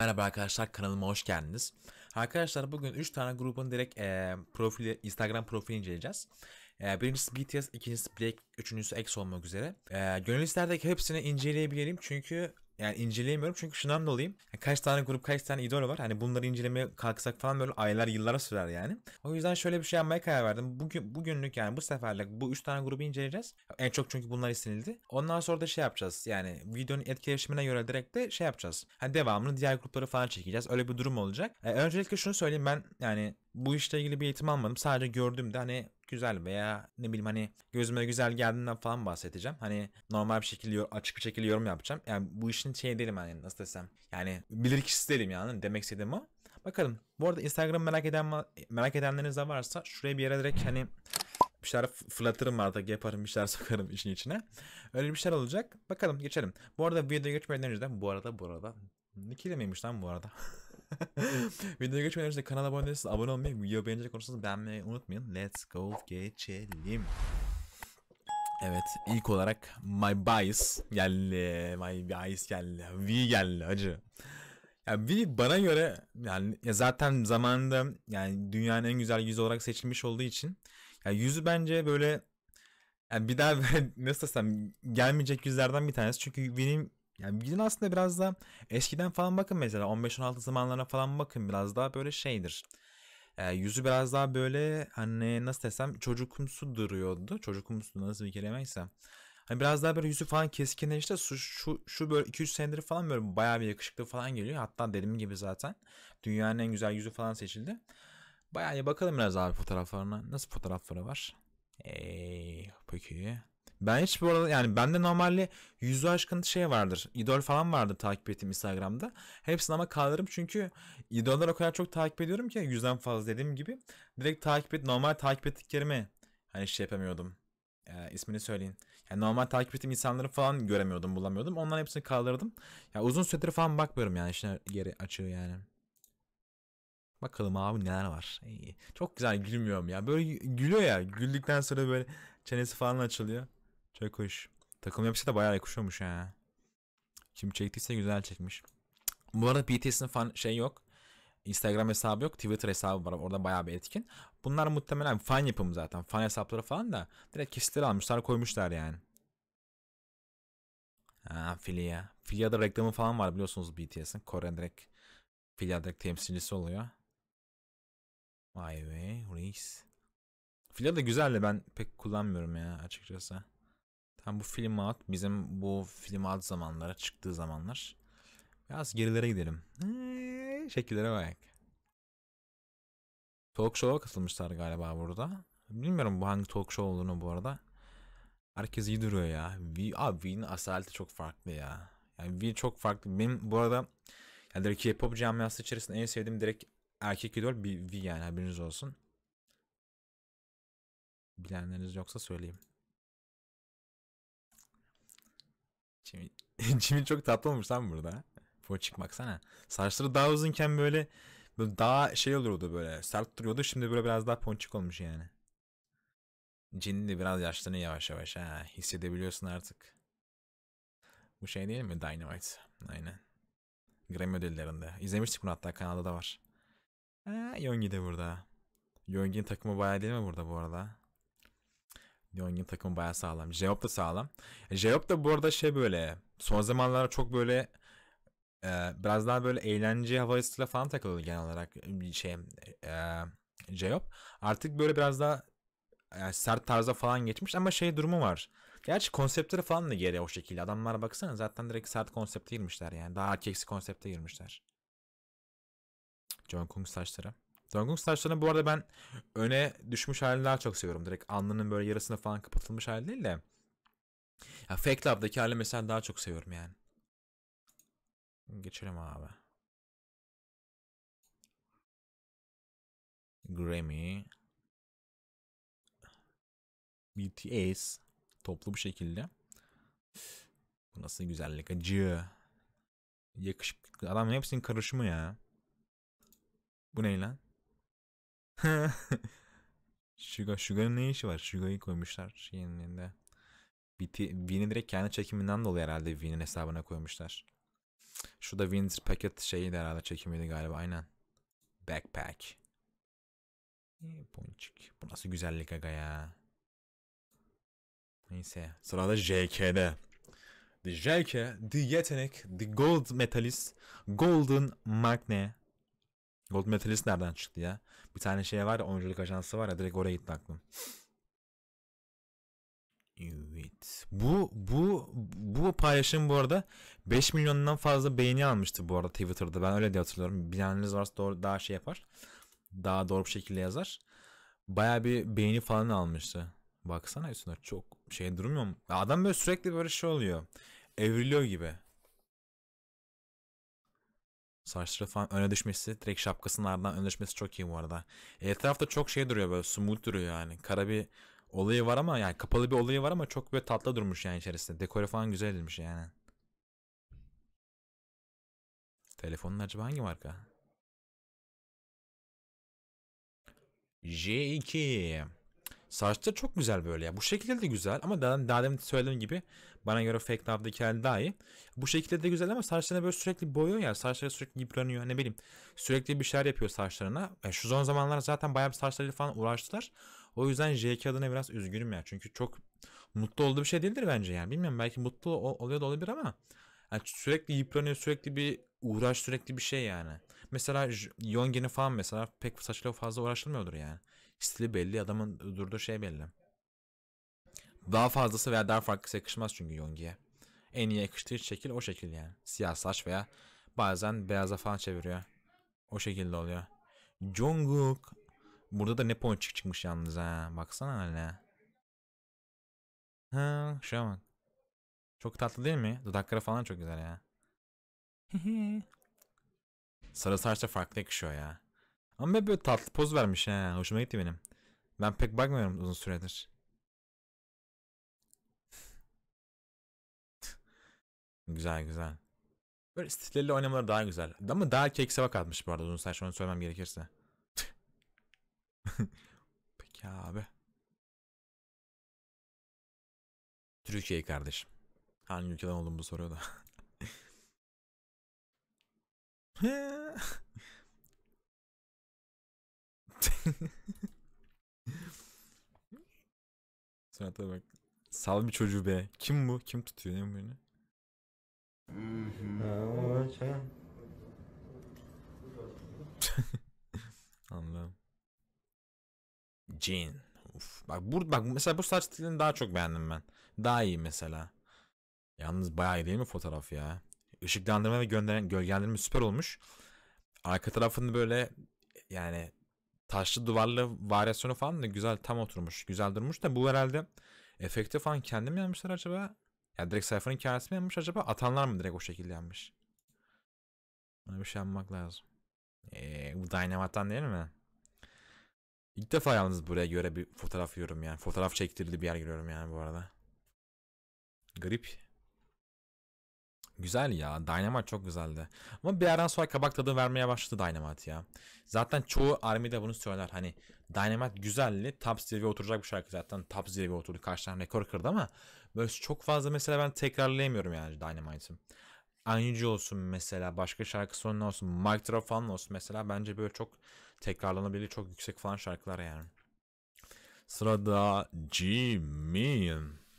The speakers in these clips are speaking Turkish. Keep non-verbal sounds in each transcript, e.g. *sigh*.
Merhaba arkadaşlar kanalıma hoş geldiniz. Arkadaşlar bugün 3 tane grubun direkt e, profili, Instagram profili inceleyeceğiz. E, birincisi BTS, ikincisi Black, üçüncüsü EXO olmak üzere. E, gönül hepsini inceleyebilirim çünkü yani inceleyemiyorum çünkü şundan dolayı yani kaç tane grup kaç tane idol var hani bunları incelemeye kalksak falan böyle aylar yıllara sürer yani. O yüzden şöyle bir şey yapmaya karar verdim. Bugün bugünlük yani bu seferlik bu 3 tane grubu inceleyeceğiz. En çok çünkü bunlar istenildi. Ondan sonra da şey yapacağız yani videonun etkileşimine göre direkt de şey yapacağız. Hani devamını diğer grupları falan çekeceğiz. Öyle bir durum olacak. E, öncelikle şunu söyleyeyim ben yani bu işle ilgili bir eğitim almadım. Sadece gördüğümde hani güzel veya ne bileyim hani gözüme güzel geldiğinden falan bahsedeceğim. Hani normal bir şekilde açık bir şekilde yorum yapacağım. Yani bu işin şey değilim hani nasıl desem. Yani bilir kişisi değilim yani demek istediğim o. Bakalım. Bu arada Instagram merak eden merak edenleriniz de varsa şuraya bir yere direkt hani bir şeyler fırlatırım artık yaparım bir şeyler *laughs* sokarım işin içine. Öyle bir şeyler olacak. Bakalım geçelim. Bu arada videoya geçmeden önce de bu arada bu arada. Nikile miymiş lan bu arada? *laughs* *laughs* Videoya geçmeden önce kanala abone değilseniz abone olmayı, video beğenecek olursanız beğenmeyi unutmayın. Let's go geçelim. Evet ilk olarak My Bias geldi. My Bias geldi. V geldi acı. Yani V bana göre yani ya zaten zamanında yani dünyanın en güzel yüzü olarak seçilmiş olduğu için yani yüzü bence böyle yani bir daha *laughs* nasıl desem gelmeyecek yüzlerden bir tanesi. Çünkü benim yani gidin aslında biraz da eskiden falan bakın mesela 15-16 zamanlarına falan bakın biraz daha böyle şeydir. E, yüzü biraz daha böyle hani nasıl desem çocukumsu duruyordu. Çocukumsu nasıl bir kelimeyse. Hani biraz daha böyle yüzü falan keskinleşti. Şu, şu, şu böyle 2-3 senedir falan böyle bayağı bir yakışıklı falan geliyor. Hatta dediğim gibi zaten dünyanın en güzel yüzü falan seçildi. Bayağı bir bakalım biraz abi fotoğraflarına. Nasıl fotoğrafları var? Eee peki. Ben hiç bu arada yani bende normalde yüzü aşkın şey vardır. idol falan vardır takip ettiğim Instagram'da. Hepsini ama kaldırırım çünkü idolları o kadar çok takip ediyorum ki yüzden fazla dediğim gibi. Direkt takip et normal takip ettiklerimi hani şey yapamıyordum. E, ismini söyleyin. Yani normal takip ettiğim insanları falan göremiyordum bulamıyordum. Onların hepsini kaldırdım. Ya yani uzun süredir falan bakmıyorum yani işte geri açığı yani. Bakalım abi neler var. İyi. Çok güzel gülmüyorum ya. Böyle gülüyor ya. Güldükten sonra böyle çenesi falan açılıyor. Çok hoş. Takım yapısı da bayağı yakışıyormuş ha. Kim çektiyse güzel çekmiş. Bu arada BTS'in fan şey yok. Instagram hesabı yok. Twitter hesabı var. Orada bayağı bir etkin. Bunlar muhtemelen fan yapımı zaten. Fan hesapları falan da direkt kesitleri almışlar koymuşlar yani. Ha Filia. Filia'da reklamı falan var biliyorsunuz BTS'in. Kore'nin direkt Filia direkt temsilcisi oluyor. Vay be reis. Filia da güzel de ben pek kullanmıyorum ya açıkçası. Tam bu film out bizim bu film out zamanlara çıktığı zamanlar. Biraz gerilere gidelim. Eee, şekillere bak. Talk show'a katılmışlar galiba burada. Bilmiyorum bu hangi talk show olduğunu bu arada. Herkes iyi duruyor ya. V, abi V'nin asaleti çok farklı ya. Yani V çok farklı. Benim bu arada yani direkt K-pop camiası içerisinde en sevdiğim direkt erkek idol bir V yani haberiniz olsun. Bilenleriniz yoksa söyleyeyim. Jimmy, *laughs* Jimmy çok tatlı olmuş lan burada. Poçik baksana. Saçları daha uzunken böyle, böyle daha şey olurdu böyle sert duruyordu. Şimdi böyle biraz daha ponçik olmuş yani. Jin de biraz yaşlanıyor yavaş yavaş ha. Hissedebiliyorsun artık. Bu şey değil mi? Dynamite. Aynen. Grammy ödüllerinde. İzlemiştik bunu hatta kanalda da var. Ha, Yongi de burada. Yongi'nin takımı bayağı değil mi burada bu arada? Yongin takımı baya sağlam. Jeop da sağlam. E, Jeop da bu arada şey böyle son zamanlarda çok böyle e, biraz daha böyle eğlence havasıyla falan takılıyor genel olarak e, şey e, Jeop. Artık böyle biraz daha yani e, sert tarza falan geçmiş ama şey durumu var. Gerçi konseptleri falan da geri o şekilde. Adamlara baksana zaten direkt sert konsepte girmişler yani. Daha erkeksi konsepte girmişler. John saçları. Dongung saçlarını bu arada ben öne düşmüş halini daha çok seviyorum. Direkt alnının böyle yarısına falan kapatılmış hali değil de. Ya Fake Love'daki hali mesela daha çok seviyorum yani. Geçelim abi. Grammy. BTS. Toplu bir şekilde. Bu nasıl güzellik acı. Yakışık adamın hepsinin karışımı ya. Bu ne lan? *laughs* Suga, Suga'nın ne işi var? Suga'yı koymuşlar yeniliğinde. Vin'i direkt kendi çekiminden dolayı herhalde Vin'in hesabına koymuşlar. Şu da Vin's paket şeyi de herhalde çekimiydi galiba aynen. Backpack. Ponçik. E, Bu nasıl güzellik aga ya. Neyse. Sırada JK'de. The JK, The Yetenek, The Gold Metalist, Golden Magne, Gold Metalist nereden çıktı ya? Bir tane şey var ya oyunculuk ajansı var ya direkt oraya gitti aklım. Evet. Bu bu bu paylaşım bu arada 5 milyondan fazla beğeni almıştı bu arada Twitter'da. Ben öyle diye hatırlıyorum. Bileniniz varsa doğru, daha şey yapar. Daha doğru bir şekilde yazar. Baya bir beğeni falan almıştı. Baksana üstüne çok şey durmuyor mu? Adam böyle sürekli böyle şey oluyor. Evriliyor gibi. Saçları falan öne düşmesi direkt şapkasının ardından öne düşmesi çok iyi bu arada. Etrafta çok şey duruyor böyle smooth duruyor yani. Kara bir olayı var ama yani kapalı bir olayı var ama çok böyle tatlı durmuş yani içerisinde. Dekore falan güzel edilmiş yani. Telefonun acaba hangi marka? J2 Saçları çok güzel böyle ya. Bu şekilde de güzel ama daha, daha demin söylediğim gibi bana göre fake love'da hikayeli daha iyi. Bu şekilde de güzel ama saçlarına böyle sürekli boyuyor ya. Saçları sürekli yıpranıyor ne bileyim. Sürekli bir şeyler yapıyor saçlarına. Yani e, şu son zamanlar zaten bayağı bir saçlarıyla falan uğraştılar. O yüzden JK adına biraz üzgünüm ya. Çünkü çok mutlu olduğu bir şey değildir bence yani. Bilmiyorum belki mutlu oluyor da olabilir ama. Yani sürekli yıpranıyor sürekli bir uğraş sürekli bir şey yani. Mesela Yongen'i falan mesela pek saçla fazla uğraşılmıyordur yani. Stili belli. Adamın durduğu şey belli. Daha fazlası veya daha farklısı yakışmaz çünkü Yongi'ye. En iyi yakıştığı şekil o şekil yani. Siyah saç veya bazen beyaza falan çeviriyor. O şekilde oluyor. Jungkook. Burada da ne ponçik çıkmış yalnız ha. Baksana hala. Ha, şuna bak. Çok tatlı değil mi? Dudakları falan çok güzel ya. *laughs* Sarı saç da farklı yakışıyor ya. Ama ben böyle tatlı poz vermiş he. Hoşuma gitti benim. Ben pek bakmıyorum uzun süredir. *laughs* güzel güzel. Böyle stillerle oynamaları daha güzel. Ama daha kekse bak atmış bu arada uzun saç onu söylemem gerekirse. *laughs* Peki abi. Türkiye kardeşim. Hangi ülkeden olduğumu soruyor da. *laughs* *laughs* Suratlara bak. Sal bir çocuğu be. Kim bu? Kim tutuyor? Ne bu yine? *laughs* Anladım. Jean. Uf. Bak bu bak mesela bu saç stilini daha çok beğendim ben. Daha iyi mesela. Yalnız bayağı iyi değil mi fotoğraf ya? Işıklandırma ve gönderen gölgelendirme süper olmuş. Arka tarafını böyle yani taşlı duvarlı varyasyonu falan da güzel tam oturmuş. Güzel durmuş da bu herhalde efekti falan kendi mi yapmışlar acaba? Ya yani direkt sayfanın kendisi mi yapmış acaba? Atanlar mı direkt o şekilde yapmış? Buna bir şey yapmak lazım. Eee bu Dynamat'tan değil mi? İlk defa yalnız buraya göre bir fotoğraf yiyorum yani. Fotoğraf çektirildi bir yer görüyorum yani bu arada. Garip. Güzel ya. Dynamite çok güzeldi. Ama bir yerden sonra kabak tadı vermeye başladı Dynamite ya. Zaten çoğu armide bunu söyler. Hani Dynamite güzelli, Top zirveye oturacak bir şarkı zaten. Top zirveye oturdu. karşıdan rekor kırdı ama böyle çok fazla mesela ben tekrarlayamıyorum yani Dynamite'ı. Aynıcı olsun mesela başka şarkı onun olsun Mike Drop falan olsun mesela bence böyle çok tekrarlanabilir çok yüksek falan şarkılar yani. Sırada Jimmy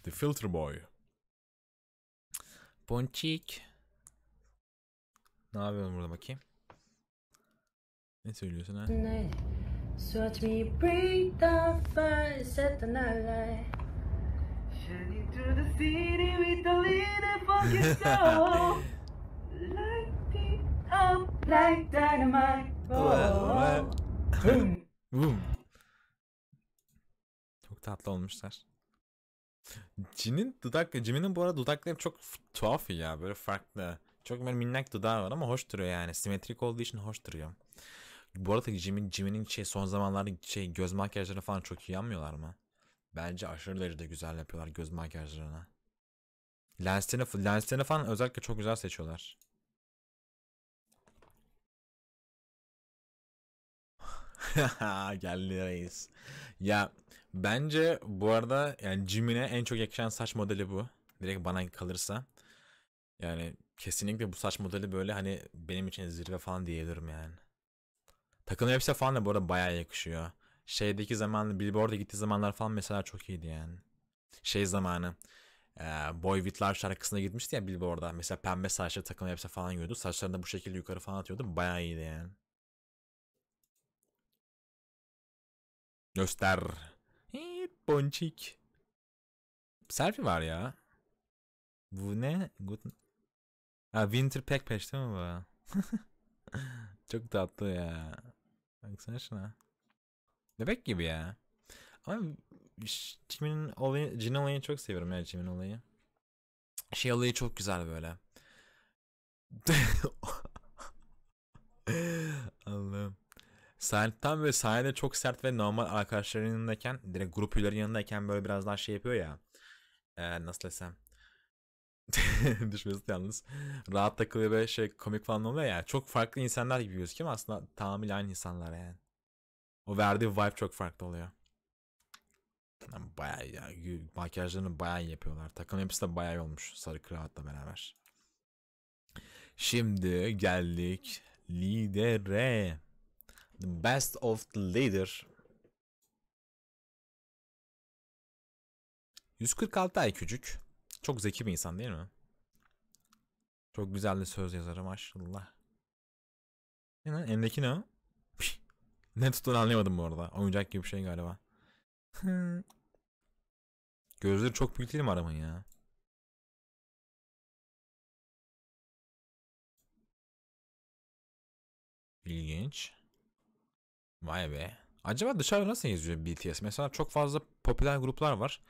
The Filter Boy. Ponçik. Ne yapıyorum burada bakayım? Ne söylüyorsun ha? Watch me breathe the fire, set the night light. Shining the city with the little fucking soul. *laughs* Light it up like dynamite. *laughs* Oh, oh. Boom. Boom. Çok tatlı olmuşlar. Cin'in dudak, Jimmy'nin bu arada dudakları çok tuhaf ya böyle farklı. Çok böyle minnak dudağı var ama hoş duruyor yani. Simetrik olduğu için hoş duruyor. Bu arada Jimmy, Jimmy'nin şey son zamanlarda şey göz makyajları falan çok iyi yapmıyorlar mı? Bence aşırı derecede güzel yapıyorlar göz makyajlarını. Lenslerini, lenslerini falan özellikle çok güzel seçiyorlar. *laughs* Geldi reis. Ya Bence bu arada yani Jimin'e en çok yakışan saç modeli bu. Direkt bana kalırsa. Yani kesinlikle bu saç modeli böyle hani benim için zirve falan diyebilirim yani. Takım elbise falan da bu arada bayağı yakışıyor. Şeydeki zaman Billboard'a gittiği zamanlar falan mesela çok iyiydi yani. Şey zamanı. Boy With Love şarkısına gitmişti ya Billboard'a. Mesela pembe saçlı takım elbise falan giyiyordu. Saçlarını da bu şekilde yukarı falan atıyordu. Bayağı iyiydi yani. Göster. Boncik. Selfie var ya. Bu ne? Good... Ha Winter Pack Patch değil mi bu? *laughs* Çok tatlı ya. Baksana şuna. Bebek gibi ya. Ama Jimin olayı, Jin olayını çok seviyorum ya Jimin olayı. Şey olayı çok güzel böyle. *laughs* Allah'ım. Silent'tan ve sahilde çok sert ve normal arkadaşların yanındayken direkt grup üyeleri yanındayken böyle biraz daha şey yapıyor ya. E, nasıl desem. *laughs* Düşmesi yalnız. Rahat takılıyor ve şey komik falan oluyor ya. Çok farklı insanlar gibi gözüküyor ama aslında tamamıyla aynı insanlar yani. O verdiği vibe çok farklı oluyor. Yani bayağı ya, makyajlarını bayağı iyi yapıyorlar. Takım hepsi de bayağı iyi olmuş sarı kravatla beraber. Şimdi geldik lidere. The Best of the Leader. 146 ay küçük. Çok zeki bir insan değil mi? Çok güzel de söz yazarı maşallah. Ne lan ne ne tuttuğunu anlayamadım bu arada. Oyuncak gibi bir şey galiba. *laughs* Gözleri çok büyük değil mi adamın ya? İlginç. Vay be. Acaba dışarıda nasıl yazıyor BTS? Mesela çok fazla popüler gruplar var.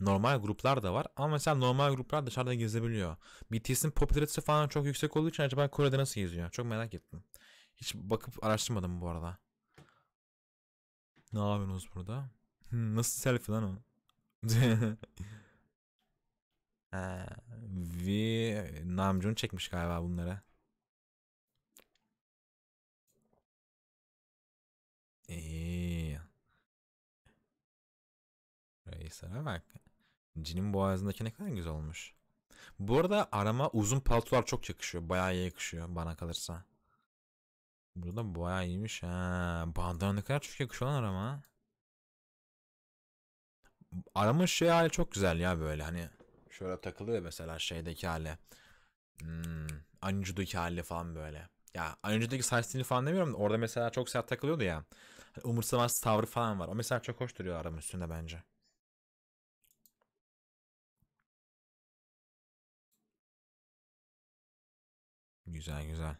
Normal gruplar da var. Ama mesela normal gruplar dışarıda gezebiliyor. BTS'in popülaritesi falan çok yüksek olduğu için acaba Kore'de nasıl yazıyor? Çok merak ettim. Hiç bakıp araştırmadım bu arada. Ne yapıyorsunuz burada? Hmm, nasıl selfie lan o? Ee, v Namjoon çekmiş galiba bunları. İyi. Reis'e bak. Cin'in boğazındaki ne kadar güzel olmuş. Bu arada arama uzun paltolar çok yakışıyor. Bayağı iyi yakışıyor bana kalırsa. Burada bayağı iyiymiş ha. Bandana ne kadar çok yakışıyor lan arama. Arama şey hali çok güzel ya böyle hani. Şöyle takılıyor mesela şeydeki hali. Hmm, Anju'daki hali falan böyle. Ya Anju'daki saç stili falan demiyorum da orada mesela çok sert takılıyordu ya. Hani umursamaz tavrı falan var. O mesela çok hoş duruyor aram üstünde bence. Güzel güzel.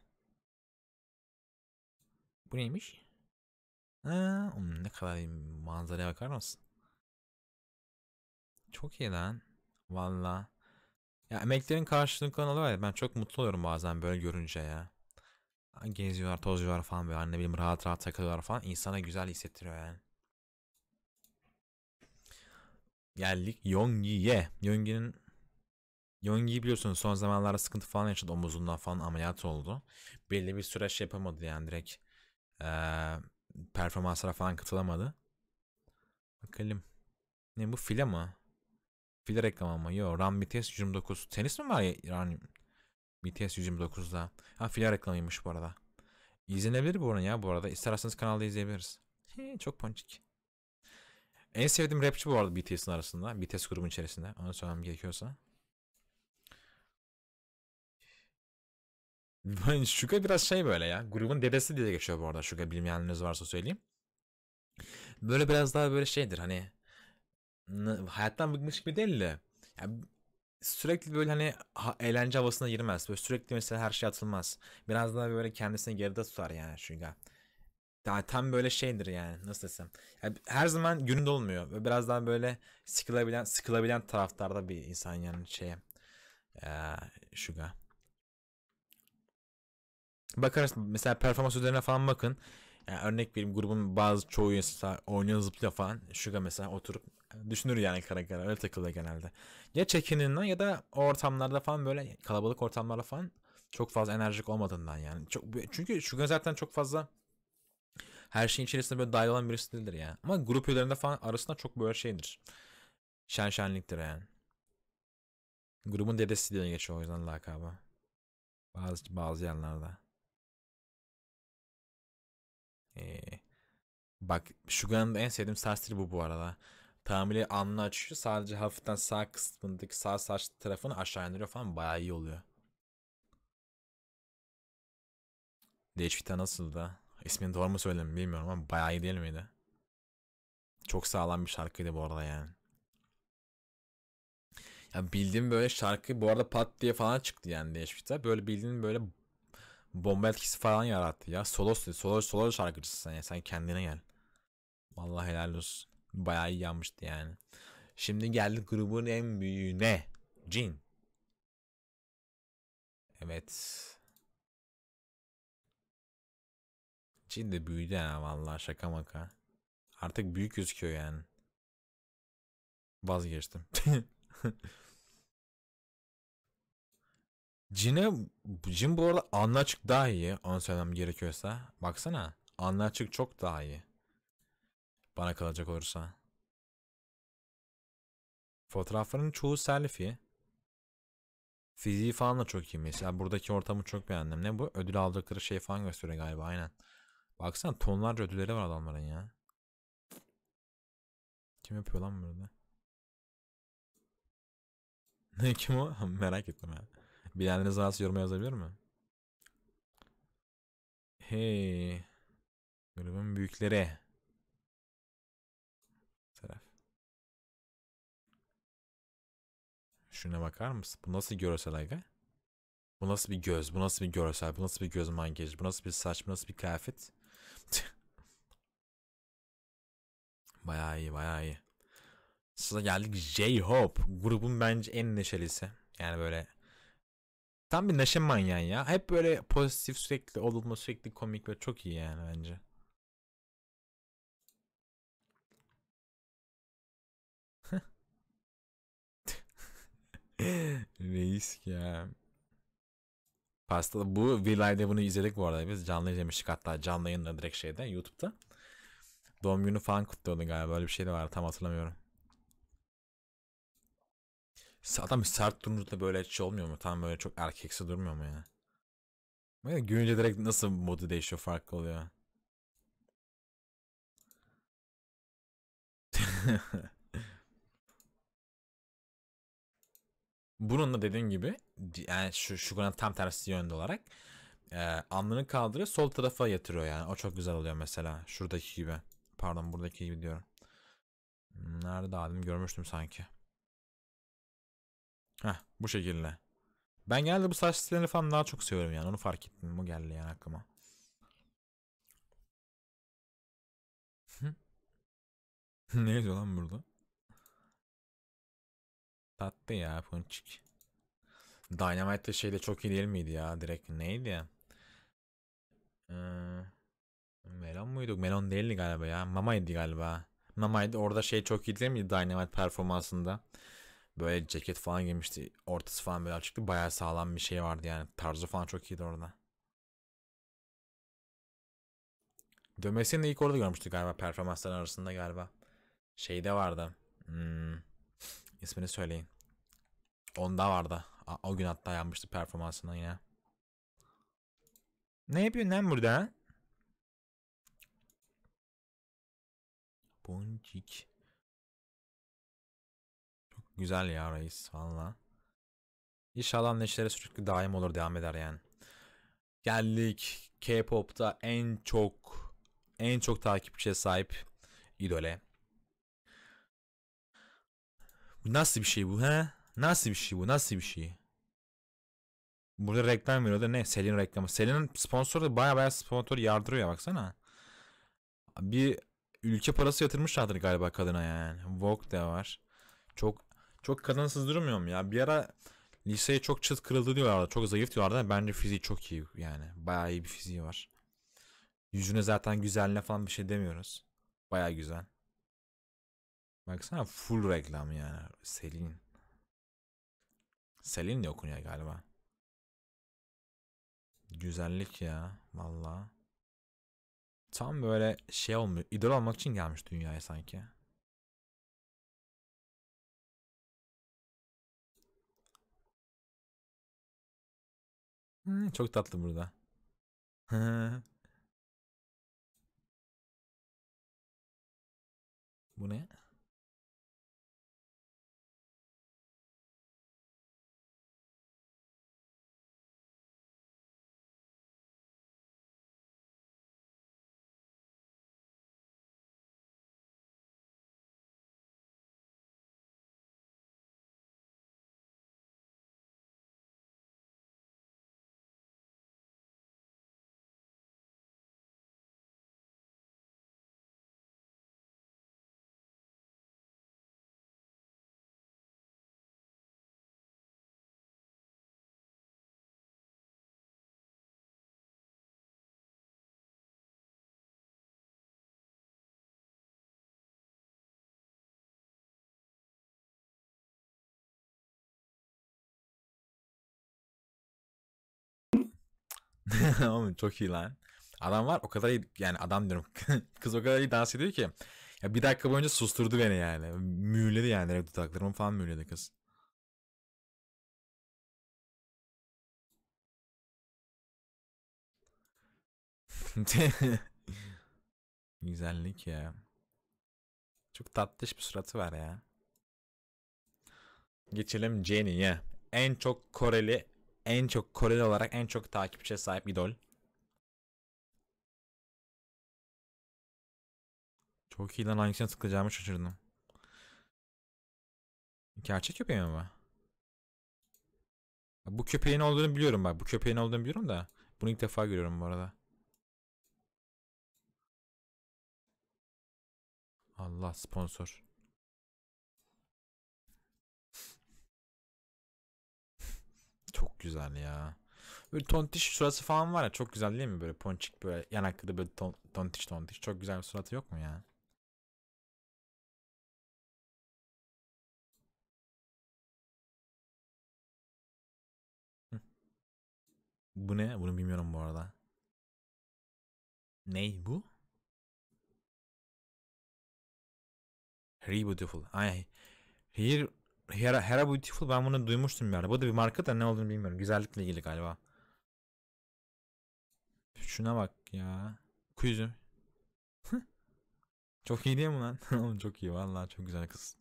Bu neymiş? Ha, ne kadar iyi manzaraya bakar mısın? Çok iyi lan. Valla. Ya emeklerin karşılığını alıyorlar ya. Ben çok mutlu oluyorum bazen böyle görünce ya geziyorlar, tozuyorlar falan böyle anne hani bileyim rahat rahat takılıyorlar falan insana güzel hissettiriyor yani. Geldik Yongi'ye. Yongi'nin Yongi biliyorsunuz son zamanlarda sıkıntı falan yaşadı omuzundan falan ameliyat oldu. Belli bir süreç yapamadı yani direkt e, performanslara falan katılamadı. Bakalım. Ne bu file mi? File reklamı mı? Yok. Ram BTS 29. Tenis mi var? Yani BTS 129'da. Ha filan reklamıymış bu arada. İzlenebilir bu oranı ya bu arada. İsterseniz kanalda izleyebiliriz. He, çok ponçik. En sevdiğim rapçi bu arada BTS'in arasında. BTS grubun içerisinde. Onu söylemem gerekiyorsa. Şuka biraz şey böyle ya. Grubun dedesi diye geçiyor bu arada. Şuka bilmeyenleriniz varsa söyleyeyim. Böyle biraz daha böyle şeydir hani hayattan bıkmış gibi değil de yani sürekli böyle hani eğlence havasına girmez. Böyle sürekli mesela her şey atılmaz. Biraz daha böyle kendisini geride tutar yani Şuga. Daha tam böyle şeydir yani nasıl desem. Yani her zaman gününde olmuyor ve biraz daha böyle sıkılabilen sıkılabilen taraftarda bir insan yani şeye. Ee, Şuga. Bakarız mesela performans üzerine falan bakın. Yani örnek vereyim grubun bazı çoğu oynuyor zıplıyor falan. Şuga mesela oturup düşünür yani karakterler öyle takılıyor genelde. Ya çekininden ya da ortamlarda falan böyle kalabalık ortamlarda falan çok fazla enerjik olmadığından yani. Çok, çünkü şu gün zaten çok fazla her şeyin içerisinde böyle dahil olan birisi değildir yani. Ama grup üyelerinde falan arasında çok böyle şeydir. Şen şenliktir yani. Grubun dedesi diye geçiyor o yüzden lakabı. Bazı, bazı yerlerde. Ee, bak Sugar'ın en sevdiğim stil bu bu arada tamamıyla alnını açıyor. Sadece hafiften sağ kısmındaki sağ saç tarafını aşağı indiriyor falan. Bayağı iyi oluyor. Deşvita nasıl da? İsmini doğru mu söyledim bilmiyorum ama bayağı iyi değil miydi? Çok sağlam bir şarkıydı bu arada yani. Ya bildiğim böyle şarkı bu arada pat diye falan çıktı yani Deşvita. Böyle bildiğin böyle bomba etkisi falan yarattı ya. Solo, solo, solo şarkıcısın sen ya. Sen kendine gel. Vallahi helal olsun. Bayağı iyi yanmıştı yani. Şimdi geldik grubun en büyüğüne. Jin. Evet. Jin de büyüdü ya vallahi şaka maka. Artık büyük gözüküyor yani. Vazgeçtim. *laughs* Jin'e Jin bu arada anlı daha iyi. Onu söylemem gerekiyorsa. Baksana. Anlı çok daha iyi. Bana kalacak olursa. Fotoğrafların çoğu selfie. Fiziği falan da çok iyi mesela. Buradaki ortamı çok beğendim. Ne bu? Ödül aldıkları şey falan gösteriyor galiba aynen. Baksana tonlarca ödülleri var adamların ya. Kim yapıyor lan burada? Ne *laughs* kim o? Merak ettim ya. Bilenleriniz varsa yoruma yazabilir mi? Hey. Grubun büyükleri. Şuna bakar mısın? Bu nasıl görsel aga? Bu nasıl bir göz? Bu nasıl bir görsel? Bu nasıl bir göz makyajı? Bu nasıl bir saç? Bu nasıl bir kıyafet? *laughs* bayağı iyi bayağı iyi. Sıra geldik J-Hope. Grubun bence en neşelisi. Yani böyle tam bir neşe manyağı ya. Hep böyle pozitif sürekli olumlu sürekli komik ve çok iyi yani bence. Reis ya. Pasta bu Villa'da bunu izledik bu arada biz canlı izlemiştik hatta canlı yayınla direkt şeyde YouTube'da. Doğum günü falan kutluyordu galiba böyle bir şey de var tam hatırlamıyorum. Adam sert durunca böyle hiç şey olmuyor mu? Tam böyle çok erkeksi durmuyor mu ya? Böyle görünce direkt nasıl modu değişiyor farklı oluyor. *laughs* Bunun da dediğim gibi yani şu, şu Gunan tam tersi yönde olarak e, alnını kaldırıyor sol tarafa yatırıyor yani. O çok güzel oluyor mesela. Şuradaki gibi. Pardon buradaki gibi diyorum. Nerede adım görmüştüm sanki. Heh bu şekilde. Ben genelde bu saç stillerini falan daha çok seviyorum yani. Onu fark ettim. Bu geldi yani aklıma. *laughs* ne yazıyor lan burada? Tatlı ya punçik. Dynamite'da şeyde çok iyi değil miydi ya? Direkt neydi ya? Ee, melon muydu? Melon değildi galiba ya. Mamaydı galiba. Mamaydı orada şey çok iyi değil miydi Dynamite performansında? Böyle ceket falan giymişti. Ortası falan böyle açıktı. Bayağı sağlam bir şey vardı yani. Tarzı falan çok iyiydi orada. Dömesini de ilk orada görmüştük galiba performansların arasında galiba. Şeyde vardı. Hmm ismini söyleyin. Onda vardı. O gün hatta yanmıştı performansına yine. Ne yapıyorsun lan burada? Boncik. Çok güzel ya reis valla. İnşallah neşelere sürekli daim olur devam eder yani. Geldik K-pop'ta en çok en çok takipçiye sahip idole. Nasıl bir şey bu ha? Nasıl bir şey bu? Nasıl bir şey? Burada reklam veriyor da ne? Selin reklamı. Selin'in sponsoru da baya baya sponsor yardırıyor ya baksana. Bir ülke parası yatırmışlardır galiba kadına yani. Vogue de var. Çok çok kadın sızdırmıyorum ya. Bir ara liseye çok çıt kırıldı diyorlardı. Çok zayıf diyorlardı. Bence fiziği çok iyi yani. baya iyi bir fiziği var. Yüzüne zaten güzelliğine falan bir şey demiyoruz. baya güzel. Baksana full reklam yani. Selin. Selin de okunuyor galiba. Güzellik ya. Valla. Tam böyle şey olmuyor. İdol olmak için gelmiş dünyaya sanki. Hmm, çok tatlı burada. *laughs* Bu ne? *laughs* Oğlum çok iyi lan. Adam var o kadar iyi yani adam diyorum *laughs* kız o kadar iyi dans ediyor ki ya bir dakika boyunca susturdu beni yani. Mühürledi yani direkt dudaklarımı falan mühürledi kız. *laughs* Güzellik ya. Çok tatlış bir suratı var ya. Geçelim Jenny'ye. En çok Koreli en çok Koreli olarak en çok takipçiye sahip idol. Çok iyi lan hangisine tıklayacağımı şaşırdım. Gerçek köpeği mi bu? Bu köpeğin olduğunu biliyorum bak. Bu köpeğin olduğunu biliyorum da. Bunu ilk defa görüyorum bu arada. Allah sponsor. güzel ya. Böyle tontiş surası falan var ya çok güzel değil mi böyle ponçik böyle yanaklı böyle ton, tontiş tontiş çok güzel bir suratı yok mu ya? Bu ne? Bunu bilmiyorum bu arada. Ney bu? Re beautiful. Ay. Here Hera, Hera Beautiful ben bunu duymuştum bir ara. Bu da bir marka da ne olduğunu bilmiyorum. Güzellikle ilgili galiba. Şuna bak ya. Kuyucu. *laughs* çok iyi değil mi lan? *laughs* Oğlum çok iyi vallahi çok güzel kız.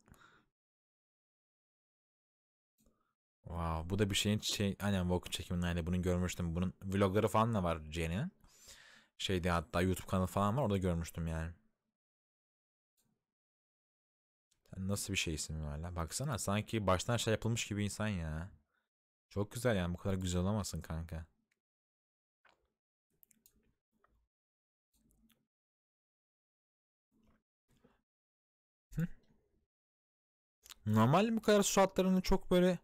Wow, bu da bir şeyin şey aynen Vogue çekimlerinde bunu görmüştüm. Bunun vlogları falan da var Jenny'nin. Şeyde hatta YouTube kanalı falan var orada görmüştüm yani. Sen nasıl bir şeysin hala? Baksana sanki baştan şey yapılmış gibi insan ya. Çok güzel yani bu kadar güzel olamazsın kanka. Hı? Normal bu kadar suratlarını çok böyle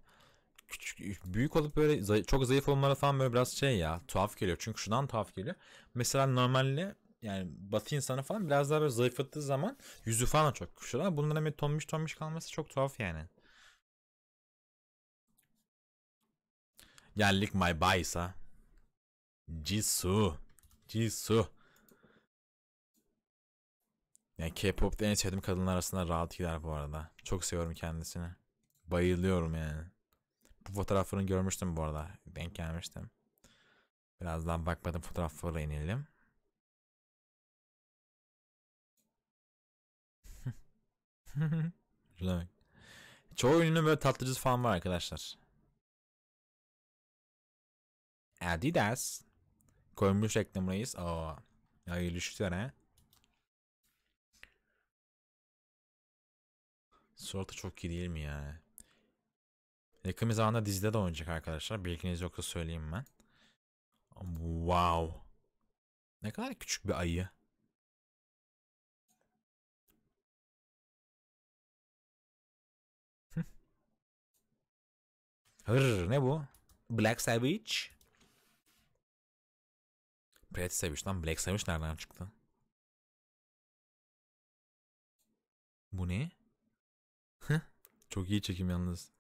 küçük büyük olup böyle zayıf, çok zayıf olmaları falan böyle biraz şey ya tuhaf geliyor. Çünkü şundan tuhaf geliyor. Mesela normalde yani batı insanı falan biraz daha böyle zayıflattığı zaman yüzü falan çok kuşuyorlar. Bunların bir tonmuş tonmuş kalması çok tuhaf yani. Yeah, lick my bice, Jisoo. Jisoo. Yani K-pop'ta en sevdiğim kadınlar arasında rahat gider bu arada. Çok seviyorum kendisini. Bayılıyorum yani. Bu fotoğraflarını görmüştüm bu arada. Denk gelmiştim. Birazdan bakmadım fotoğraflara inelim. *laughs* Güzel. Çoğu ünlü böyle tatlıcısı falan var arkadaşlar. Adidas koymuş reklamındayız. Aa, ya işler ha. Suratı çok iyi değil mi ya? Yakın bir zamanda dizide de oynayacak arkadaşlar. Bilginiz yoksa söyleyeyim ben. Wow. Ne kadar küçük bir ayı. Hır ne bu? Black Savage. Pretty Savage lan Black Savage nereden çıktı? Bu ne? Çok iyi çekim yalnız.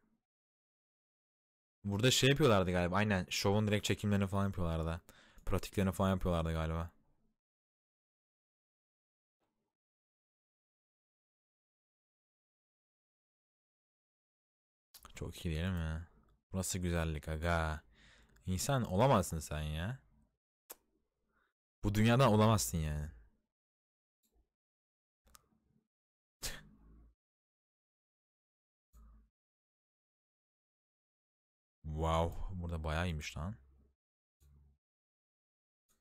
Burada şey yapıyorlardı galiba. Aynen şovun direkt çekimlerini falan yapıyorlardı. Pratiklerini falan yapıyorlardı galiba. Çok iyi değil mi? Burası güzellik aga. İnsan olamazsın sen ya. Bu dünyada olamazsın yani. wow, burada bayağı iyiymiş lan.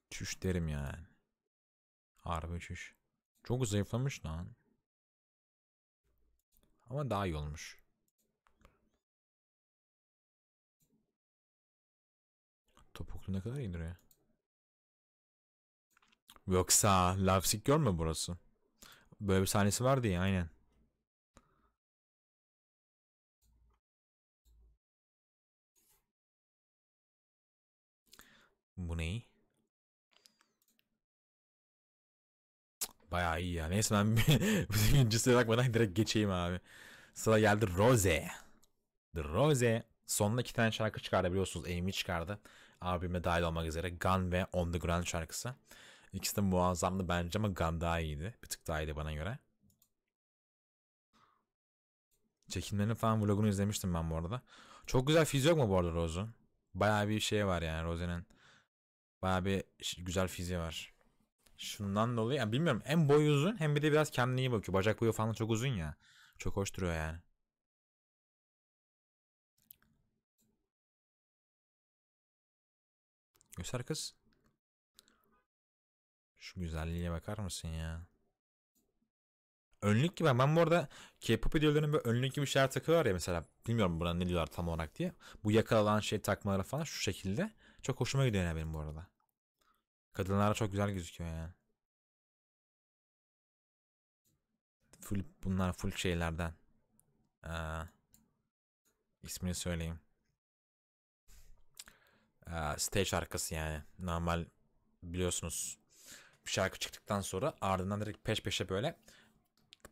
Çüş derim yani. Harbi çüş. Çok zayıflamış lan. Ama daha iyi olmuş. ne kadar indir ya? Yoksa Leipzig görme burası. Böyle bir sahnesi vardı ya aynen. Bu ne? Bayağı iyi ya. Neyse ben *laughs* birincisi bakmadan direkt geçeyim abi. Sıra geldi Rose. The Rose. Sonunda iki tane şarkı çıkardı biliyorsunuz. Amy çıkardı abime dahil olmak üzere Gun ve On The Ground şarkısı. İkisi de muazzamdı bence ama Gun daha iyiydi. Bir tık daha iyiydi bana göre. Çekimlerini falan vlogunu izlemiştim ben bu arada. Çok güzel fizi yok mu bu arada Rose'un? Bayağı bir şey var yani Rose'nin. Bayağı bir güzel fiziği var. Şundan dolayı yani bilmiyorum hem boyu uzun hem bir de biraz kendine iyi bakıyor. Bacak boyu falan çok uzun ya. Çok hoş duruyor yani. Göster kız. Şu güzelliğe bakar mısın ya? Önlük gibi ben bu arada K-pop videolarının böyle önlük gibi şeyler takıyorlar ya mesela bilmiyorum buna ne diyorlar tam olarak diye. Bu yakalanan şey takmaları falan şu şekilde. Çok hoşuma gidiyor yani benim bu arada. Kadınlara çok güzel gözüküyor yani. Full, bunlar full şeylerden. Ee, ismini söyleyeyim. Ee, stage arkası yani. Normal biliyorsunuz bir şarkı çıktıktan sonra ardından direkt peş peşe böyle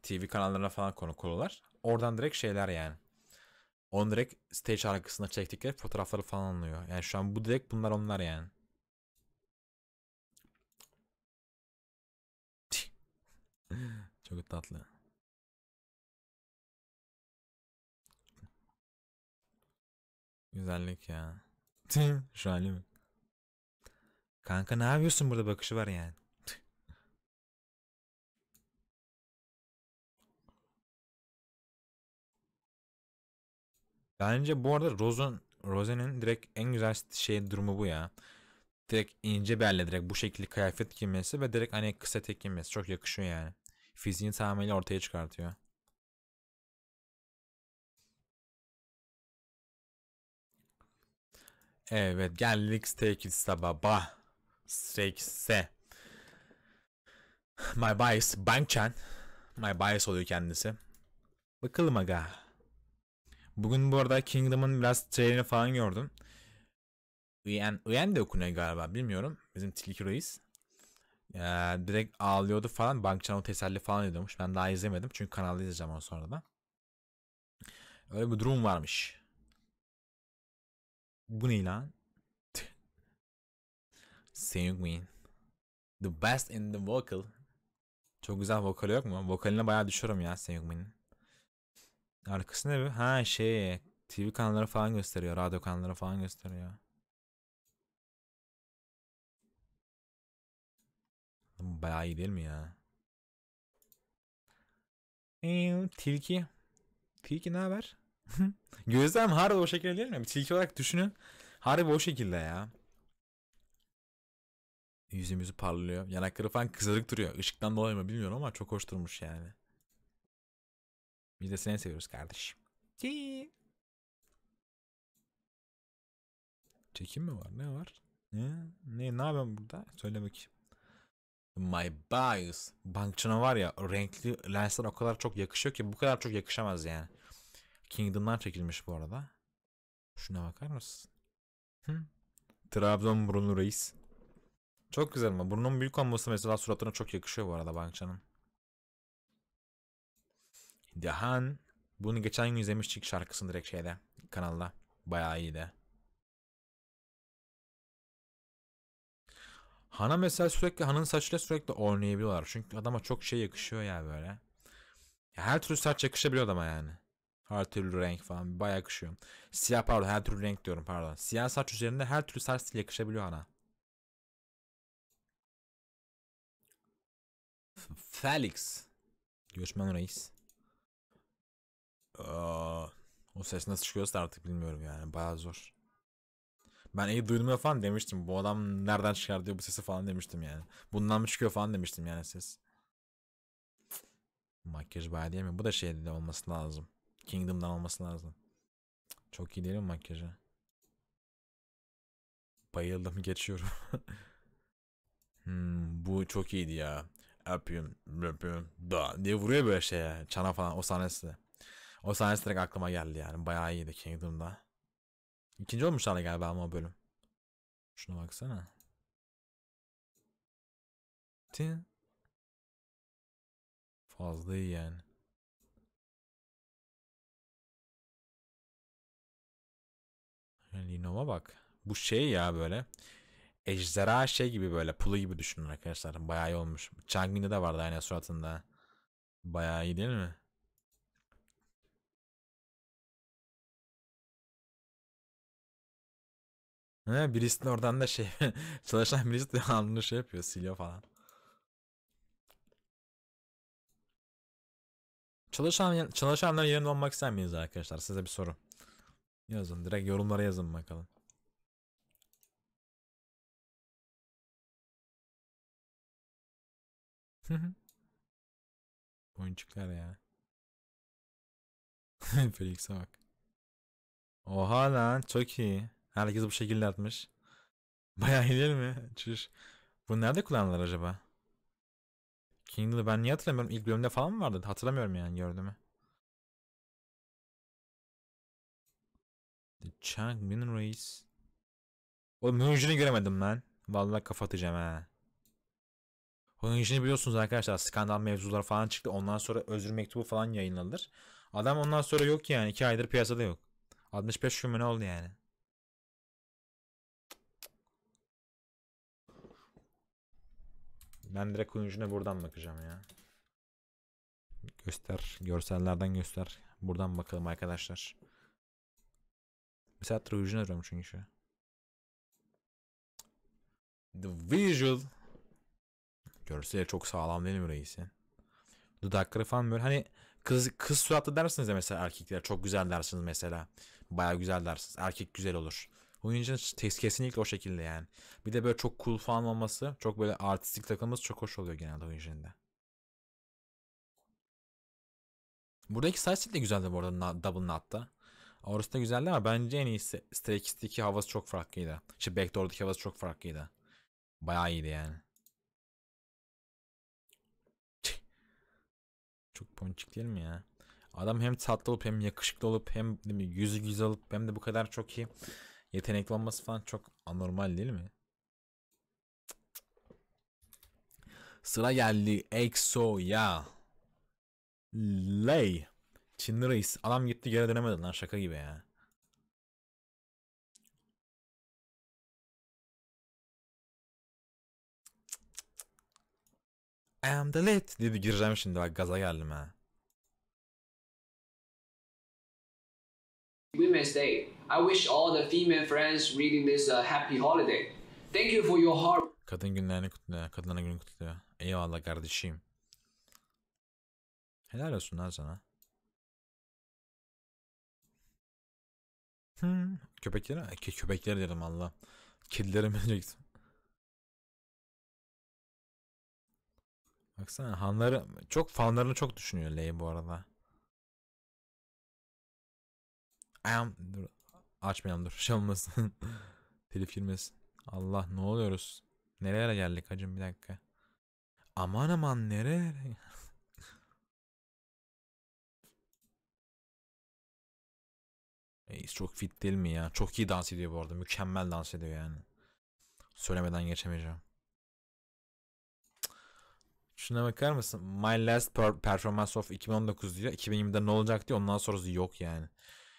TV kanallarına falan konuk oluyorlar. Oradan direkt şeyler yani. on direkt stage arkasında çektikleri fotoğrafları falan alıyor Yani şu an bu direkt bunlar onlar yani. *laughs* Çok tatlı. Güzellik ya. Şu haline bak. Kanka ne yapıyorsun burada bakışı var yani. Bence bu arada Rosen Rosen'in direkt en güzel şey durumu bu ya. Direkt ince belle direkt bu şekilde kıyafet giymesi ve direkt hani kısa tek giymesi çok yakışıyor yani. Fiziğini tamamıyla ortaya çıkartıyor. Evet geldik steak sababa. Steak My bias Bankchan. My bias oluyor kendisi. Bakalım aga. Bugün bu arada Kingdom'ın biraz trailerini falan gördüm. Uyen, Uyen de okunuyor galiba bilmiyorum. Bizim Tilki Reis. Ee, direkt ağlıyordu falan. Bankchan o teselli falan ediyormuş. Ben daha izlemedim çünkü kanalda izleyeceğim onu sonra da. Öyle bir durum varmış. Bu ne lan? Seungmin. The best in the vocal. Çok güzel vokal yok mu? Vokaline bayağı düşüyorum ya Seungmin'in. Arkası ne bu? Ha şey TV kanalları falan gösteriyor. Radyo kanalları falan gösteriyor. Bayağı iyi değil mi ya? Eee, tilki. Tilki ne haber? *laughs* Gözlem harbi o şekilde değil mi? Bir tilki olarak düşünün. Harbi o şekilde ya. Yüzümüzü parlıyor. Yanakları falan kızarık duruyor. Işıktan dolayı mı bilmiyorum ama çok hoş durmuş yani. Biz de seni seviyoruz kardeşim. Çekim mi var? Ne var? Ne? Ne, ne yapıyorum burada? Söyle bakayım. My bias. Bankçına var ya renkli lensler o kadar çok yakışıyor ki bu kadar çok yakışamaz yani. Kingdom'dan çekilmiş bu arada. Şuna bakar mısın? Hı? Trabzon Bruno Reis. Çok güzel ama Bruno'nun büyük olması mesela suratına çok yakışıyor bu arada Bankça'nın. Dehan bunu geçen gün izlemiştik şarkısını direkt şeyde kanalda. Bayağı iyiydi. Hana mesela sürekli Han'ın saçıyla sürekli oynayabiliyorlar. Çünkü adama çok şey yakışıyor ya böyle. Ya her türlü saç yakışabiliyor adama yani. Her türlü renk falan baya yakışıyor. Siyah pardon her türlü renk diyorum pardon. Siyah saç üzerinde her türlü saç stili yakışabiliyor ana. Felix. Göçmen reis. Aa, o ses nasıl çıkıyorsa artık bilmiyorum yani baya zor. Ben iyi duyduğumda falan demiştim. Bu adam nereden çıkar diyor bu sesi falan demiştim yani. Bundan mı çıkıyor falan demiştim yani ses. Makyaj bayağı değil mi? Bu da şeyde olması lazım. Kingdom'dan olması lazım. Çok iyi değil mi makyajı? Bayıldım *laughs* geçiyorum. hmm, bu çok iyiydi ya. Yapıyorum, yapıyorum da diye vuruyor böyle şey Çana falan o sahnesi de. O sahnesi direkt aklıma geldi yani. Bayağı iyiydi Kingdom'da. İkinci olmuşlar galiba ama o bölüm. Şuna baksana. Tin. Fazla iyi yani. Hani Linova bak. Bu şey ya böyle. Ejderha şey gibi böyle. Pulu gibi düşünün arkadaşlar. Bayağı iyi olmuş. Changin'de de vardı aynı suratında. Bayağı iyi değil mi? He, birisinin oradan da şey çalışan *laughs* birisi de alnını şey yapıyor siliyor falan. Çalışan, çalışanların yerinde olmak ister miyiz arkadaşlar? Size bir soru. Yazın direkt yorumlara yazın bakalım. *laughs* Oyun çıkar ya. *laughs* Felix'e bak. Oha lan çok iyi. Herkes bu şekilde atmış. *laughs* Bayağı iyi değil mi? Çüş. Bu nerede kullanılır acaba? Kingdom'da ben niye hatırlamıyorum? İlk bölümde falan mı vardı? Hatırlamıyorum yani gördüğümü. The Changmin Reis. O Münjin'i göremedim ben. Vallahi kafa atacağım ha. Onun işini biliyorsunuz arkadaşlar skandal mevzular falan çıktı. Ondan sonra özür mektubu falan yayınlanır. Adam ondan sonra yok yani. 2 aydır piyasada yok. 65 gün ne oldu yani? Ben direkt oyuncuna buradan bakacağım ya. Göster. Görsellerden göster. Buradan bakalım arkadaşlar. Mesela Trojan arıyorum çünkü şu. The visual. Görsel çok sağlam değil mi reisin? Dudakları falan böyle hani kız kız suratlı dersiniz ya mesela erkekler çok güzel dersiniz mesela. Baya güzel dersiniz. Erkek güzel olur. Oyuncunun için test kesinlikle o şekilde yani. Bir de böyle çok cool falan olması, çok böyle artistik takılması çok hoş oluyor genelde oyuncunun da. Buradaki side de güzeldi bu arada double nut'ta. Orası da güzeldi ama bence en iyisi Stray havası çok farklıydı. İşte Backdoor'daki havası çok farklıydı. Bayağı iyiydi yani. Çok ponçik değil mi ya? Adam hem tatlı olup hem yakışıklı olup hem mi, yüzü güzel olup hem de bu kadar çok iyi yetenekli olması falan çok anormal değil mi? Sıra geldi EXO'ya. Lay. Çinli reis. Adam gitti geri dönemedi lan şaka gibi ya. I am the lead dedi gireceğim şimdi bak gaza geldim ha. Women's Day. I wish all the female friends reading this a uh, happy holiday. Thank you for your hard Kadın günlerini kutluyor. Kadınların günü kutluyor. Eyvallah kardeşim. Helal olsun lan sana. Hmm. Köpeklere, Ke köpeklere dedim Allah. Kedilere mi *laughs* diyeceksin? Baksana hanları çok fanlarını çok düşünüyor Ley bu arada. Am dur açmayalım dur şey olmasın. *laughs* Telif girmesin. Allah ne oluyoruz? Nereye geldik hacım bir dakika. Aman aman nereye? Reis çok fit değil mi ya? Çok iyi dans ediyor bu arada. Mükemmel dans ediyor yani. Söylemeden geçemeyeceğim. Şuna bakar mısın? My last performance of 2019 diyor. 2020'de ne olacak diyor. Ondan sonrası yok yani.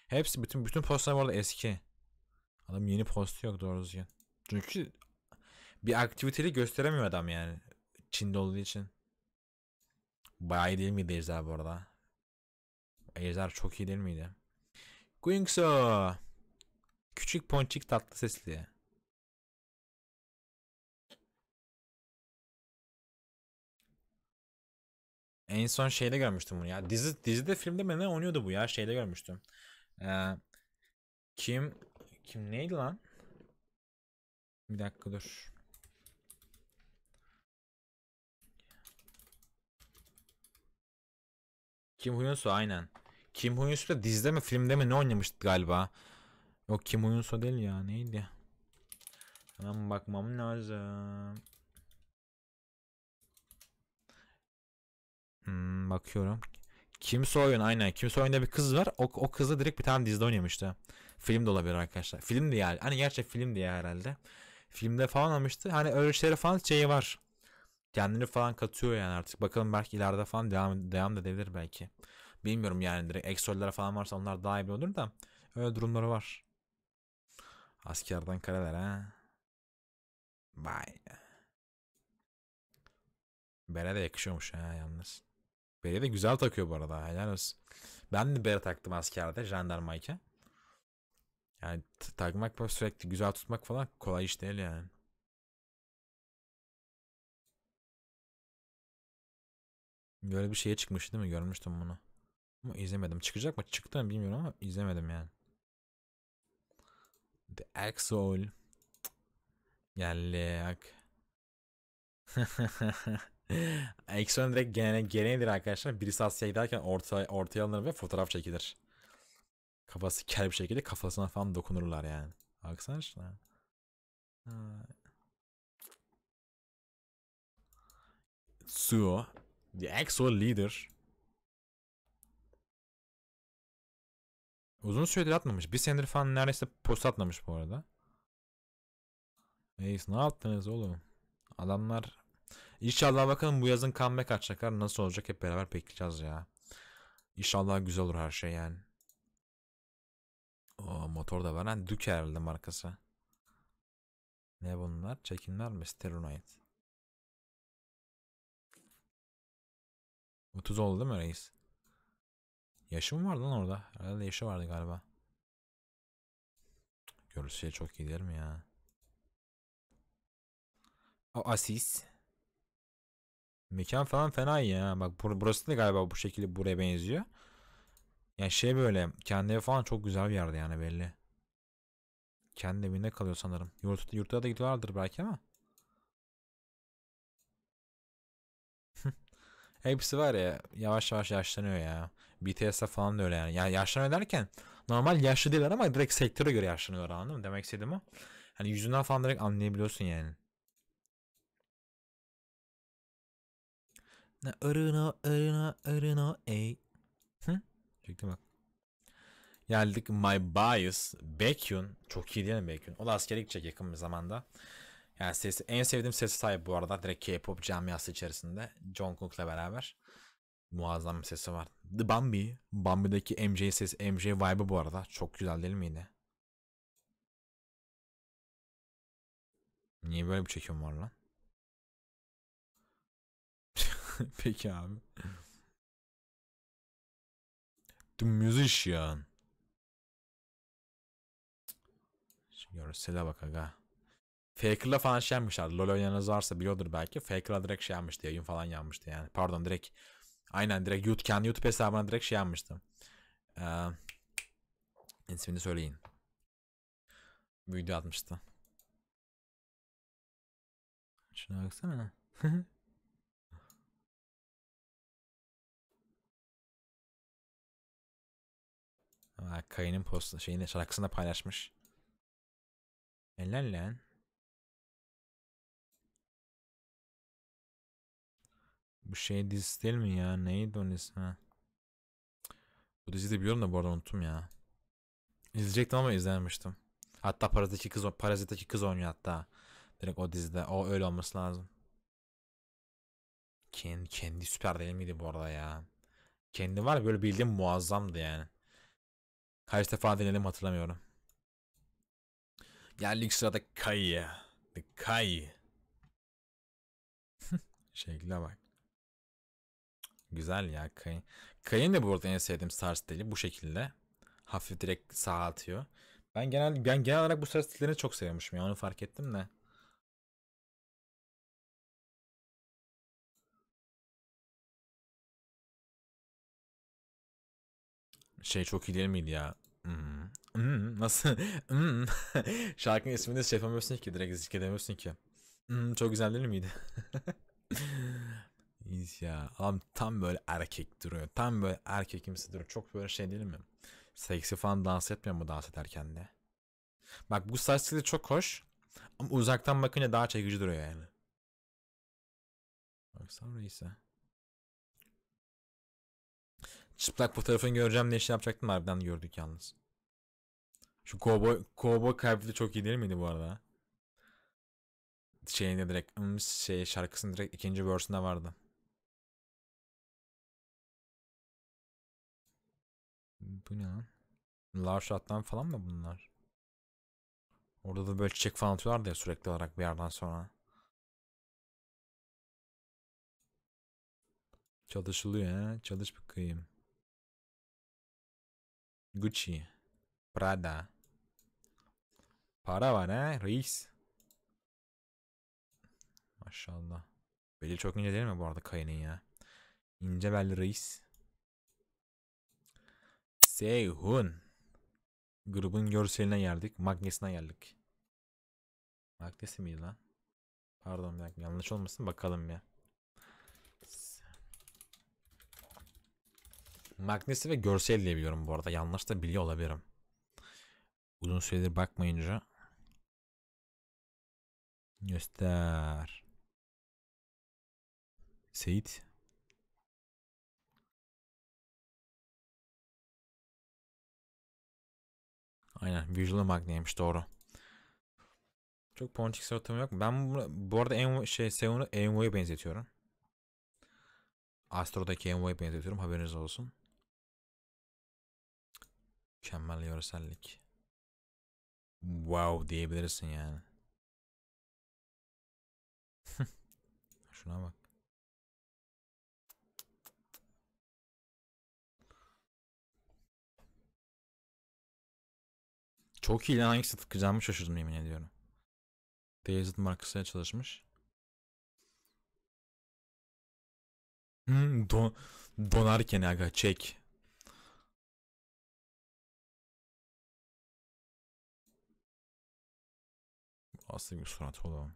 Hepsi bütün bütün postlar bu arada eski. Adam yeni postu yok doğru düzgün. Çünkü bir aktiviteli gösteremiyor adam yani. Çin'de olduğu için. Bayağı iyi değil miydi Ejder bu arada? Ejder çok iyi değil miydi? Guingso. Küçük ponçik tatlı sesli. En son şeyde görmüştüm bunu ya. Dizi dizide filmde mi ne oynuyordu bu ya? Şeyde görmüştüm. Ee, kim kim neydi lan? Bir dakika dur. Kim Hyunsu aynen. Kim Huyunsu da dizide mi filmde mi ne oynamıştı galiba. Yok Kim Huyunsu değil ya neydi? Hemen bakmam lazım. Hmm, bakıyorum. Kim Soyun aynen. Kim Soyun'da bir kız var. O, o kızla direkt bir tane dizide oynamıştı. Film de olabilir arkadaşlar. Film diye. yani. Hani gerçek film diye herhalde. Filmde falan almıştı. Hani öyle şeyler falan şeyi var. Kendini falan katıyor yani artık. Bakalım belki ileride falan devam, devam da edebilir belki. Bilmiyorum yani direkt eksollere falan varsa onlar daha iyi olur da öyle durumları var. Askerden kareler ha. Vay. Bere de yakışıyormuş ha yalnız. Bere de güzel takıyor bu arada helal olsun. Ben de bere taktım askerde jandarmayken. Yani takmak sürekli güzel tutmak falan kolay iş değil yani. Böyle bir şeye çıkmış değil mi? Görmüştüm bunu. Ama izlemedim. Çıkacak mı? Çıktı mı bilmiyorum ama izlemedim yani. The Axol. Geldik. Aksiyon direkt gene, geneğidir arkadaşlar. Birisi Asya'ya giderken orta, ortaya alınır ve fotoğraf çekilir. Kafası kel bir şekilde kafasına falan dokunurlar yani. Baksana şuna. Suo, the actual leader Uzun süredir atmamış. Bir senedir falan neredeyse post atmamış bu arada. Neyse ne yaptınız oğlum? Adamlar İnşallah bakalım bu yazın comeback açacaklar. Nasıl olacak hep beraber bekleyeceğiz ya. İnşallah güzel olur her şey yani. O motor da var. Yani Duke herhalde markası. Ne bunlar? Çekimler mi? Steronite. 30 oldu değil mi reis? Yaşım mı vardı lan orada? Herhalde yaşı vardı galiba. Görüşe çok iyi değil mi ya? O asis. Mekan falan fena iyi ya. Bak bur burası da galiba bu şekilde buraya benziyor. Yani şey böyle kendi falan çok güzel bir yerde yani belli. Kendi evinde kalıyor sanırım. Yurt, yurtta da gidiyorlardır belki ama. *laughs* Hepsi var ya yavaş yavaş yaşlanıyor ya. BTS'e falan da öyle yani. Yani yaşlanıyor derken normal yaşlı değiller ama direkt sektöre göre yaşlanıyorlar anladın mı? Demek istediğim o. Hani yüzünden falan direkt anlayabiliyorsun yani. Ne arına arına arına ey. Hı? Çektim bak. Geldik My Bias. Baekhyun. Çok iyi değil mi Baekhyun? O da askeri gidecek yakın bir zamanda. Yani sesi, en sevdiğim sesi sahip bu arada. Direkt K-pop camiası içerisinde. Jungkook'la beraber. Muazzam bir sesi var. The Bambi. Bambi'deki MJ ses, MJ vibe'ı bu arada. Çok güzel değil miydi? Niye böyle bir çekim var lan? *laughs* Peki abi. The Musician. Görsele bak aga. Faker'la falan şey yapmışlar. LoL oynayanız varsa biliyordur belki. Faker'la direkt şey yapmıştı. Yayın falan yapmıştı yani. Pardon direkt Aynen direkt YouTube, kendi YouTube hesabına direkt şey yapmıştım. Ee, ismini söyleyin. Video atmıştı. Şuna baksana. *laughs* Aa, Kayı'nın postu şeyini şarkısını paylaşmış. Helal lan. Bu şey dizisi değil mi ya? Neydi onun ismi? Bu diziyi de biliyorum da bu arada unuttum ya. İzleyecektim ama izlememiştim. Hatta Parazit'teki kız, Parazit'teki kız oynuyor hatta. Direkt o dizide. O öyle olması lazım. Kendi, kendi süper değil miydi bu arada ya? Kendi var böyle bildiğim muazzamdı yani. Kaç defa denedim hatırlamıyorum. Geldik sırada Kai'ye. Kai. *laughs* Şekle bak. Güzel ya Kayın. Kayın da bu arada en sevdiğim star stili bu şekilde. Hafif direkt sağ atıyor. Ben genel ben genel olarak bu star stillerini çok sevmişim ya onu fark ettim de. Şey çok iyi değil miydi ya? Hmm. Hmm. Nasıl? *laughs* Hmm. *laughs* Şarkının ismini şey yapamıyorsun ki direkt zikredemiyorsun ki. Hmm, çok güzel değil miydi? *laughs* İz ya. Adam tam böyle erkek duruyor. Tam böyle erkek erkekimsi duruyor. Çok böyle şey değil mi? Seksi falan dans etmiyor mu dans ederken de? Bak bu saç stili çok hoş. Ama uzaktan bakınca daha çekici duruyor yani. Bak sonra ise Çıplak fotoğrafını göreceğim ne işi şey yapacaktım harbiden gördük yalnız. Şu Kobo Kobo kalpli çok iyi değil miydi bu arada? Şeyinde direkt şey şarkısının direkt ikinci versiyonda vardı. Bu ne lan? Larshot'tan falan mı bunlar? Orada da böyle çiçek falan atıyorlardı ya sürekli olarak bir yerden sonra. Çalışılıyor ha. Çalış bakayım. Gucci. Prada. Para var ha reis. Maşallah. Beli çok ince değil mi bu arada Kaya'nın ya? İnce belli reis. Sehun Grubun görseline geldik. Magnesine geldik. Magnesi miydi lan? Pardon bir yanlış olmasın bakalım ya. Magnesi ve görsel diye biliyorum bu arada. Yanlış da biliyor olabilirim. Uzun süredir bakmayınca. Göster. Seyit. Aynen Visual Magna'ymış doğru. Çok ponçik suratım yok. Ben bu, bu arada Envo, şey, Seon'u Envo'ya benzetiyorum. Astro'daki Envo'ya benzetiyorum. Haberiniz olsun. Mükemmel yöresellik. Wow diyebilirsin yani. *laughs* Şuna bak. Çok iyi lan hangisi tıkacağımı şaşırdım yemin ediyorum. Beyazıt markasıyla çalışmış. Hmm, don donarken aga çek. Aslı bir surat oğlum.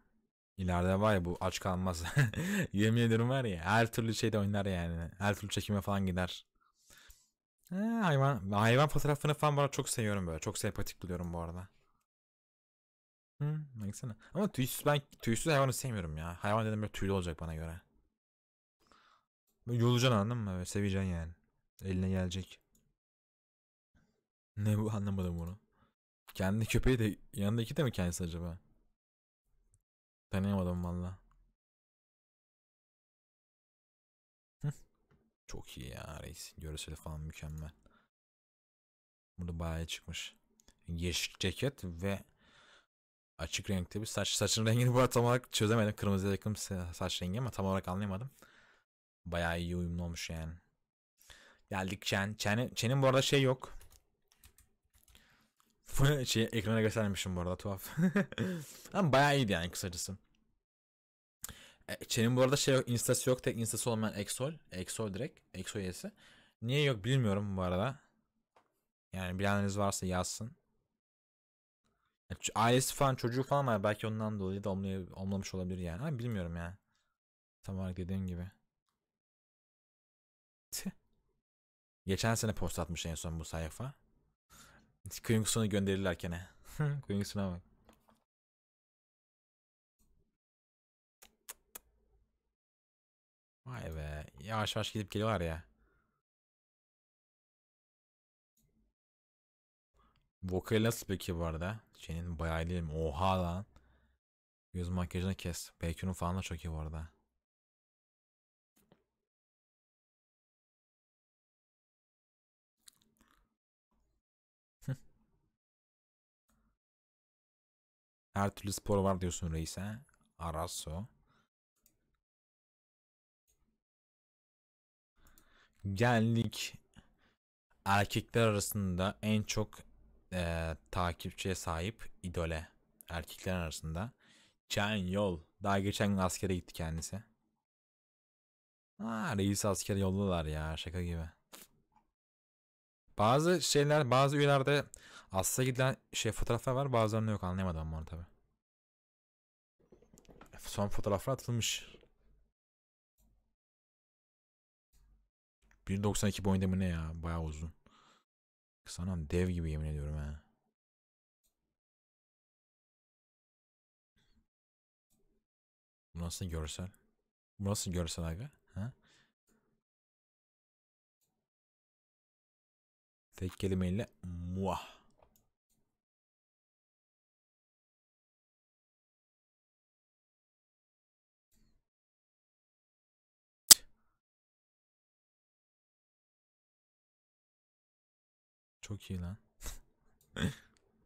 İleride var ya bu aç kalmaz. *laughs* yemin ediyorum var ya her türlü şeyde oynar yani. Her türlü çekime falan gider. He, hayvan hayvan fotoğrafını falan bana çok seviyorum böyle. Çok sempatik buluyorum bu arada. Hı, baksana. Ama tüysüz ben tüysüz hayvanı sevmiyorum ya. Hayvan dedim böyle tüylü olacak bana göre. Böyle yolacaksın anladın mı? Böyle seveceksin yani. Eline gelecek. Ne bu anlamadım bunu. Kendi köpeği de yanında iki de mi kendisi acaba? Tanıyamadım valla. Çok iyi ya reis. Görseli falan mükemmel. Burada bayağı çıkmış. Yeşil ceket ve açık renkte bir saç. Saçın rengini bu tam olarak çözemedim. Kırmızıya yakın saç rengi ama tam olarak anlayamadım. Bayağı iyi uyumlu olmuş yani. Geldik Chen. Chen'in Chen bu arada şey yok. şey ekrana göstermişim bu arada tuhaf. *laughs* ama bayağı iyiydi yani kısacası. E, Çen'in bu arada şey yok, instası yok. Tek instası olmayan Exol. Exol direkt. Exol üyesi. Niye yok bilmiyorum bu arada. Yani bilenleriniz varsa yazsın. Ailesi falan çocuğu falan var. Belki ondan dolayı da olmamış olabilir yani. Ama bilmiyorum ya. Tam olarak dediğim gibi. Geçen sene post atmış en son bu sayfa. Kuyunkusunu gönderirler gene. *laughs* bak. Vay be. Yavaş yavaş gidip geliyorlar ya. Vokali nasıl peki bu arada? Şeyin bayağı değil mi? Oha lan. Göz makyajını kes. Pekün'ün falan da çok iyi bu arada. Her türlü spor var diyorsun reis he. Araso. genlik erkekler arasında en çok e, takipçiye sahip idole erkekler arasında Can Yol. Daha geçen gün askere gitti kendisi. Aa, reis askere yolladılar ya şaka gibi. Bazı şeyler bazı üyelerde asla gidilen şey fotoğraflar var bazılarında yok anlayamadım onu tabi. Son fotoğraflar atılmış. 1.92 boyunda mı ne ya? Bayağı uzun. Sanam dev gibi yemin ediyorum ha. Bu nasıl görsel? Bu nasıl görsel aga? Ha? Tek kelimeyle muah. Çok iyi lan. *laughs*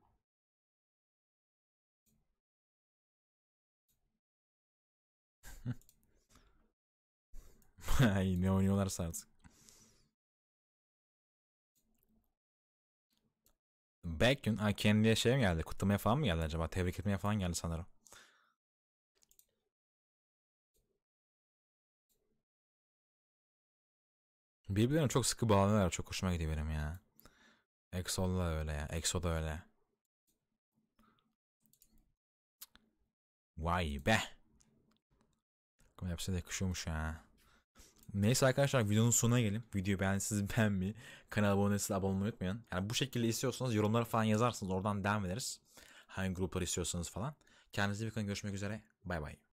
Ay ne oynuyorlarsa artık. Backgün ha, kendiye şey mi geldi? Kutlamaya falan mı geldi acaba? Tebrik etmeye falan geldi sanırım. Birbirlerine çok sıkı bağlanıyorlar. Çok hoşuma gidiyor benim ya. Exo da öyle ya. Exo da öyle. Vay be. Ama yapsa da yakışıyormuş ha. Neyse arkadaşlar videonun sonuna gelelim. Videoyu beğendiyseniz *laughs* beğenmeyi, kanala abone değilseniz abone olmayı unutmayın. Yani bu şekilde istiyorsanız yorumlara falan yazarsınız. Oradan devam ederiz. Hangi grupları istiyorsanız falan. Kendinize iyi bakın. Görüşmek üzere. Bay bay.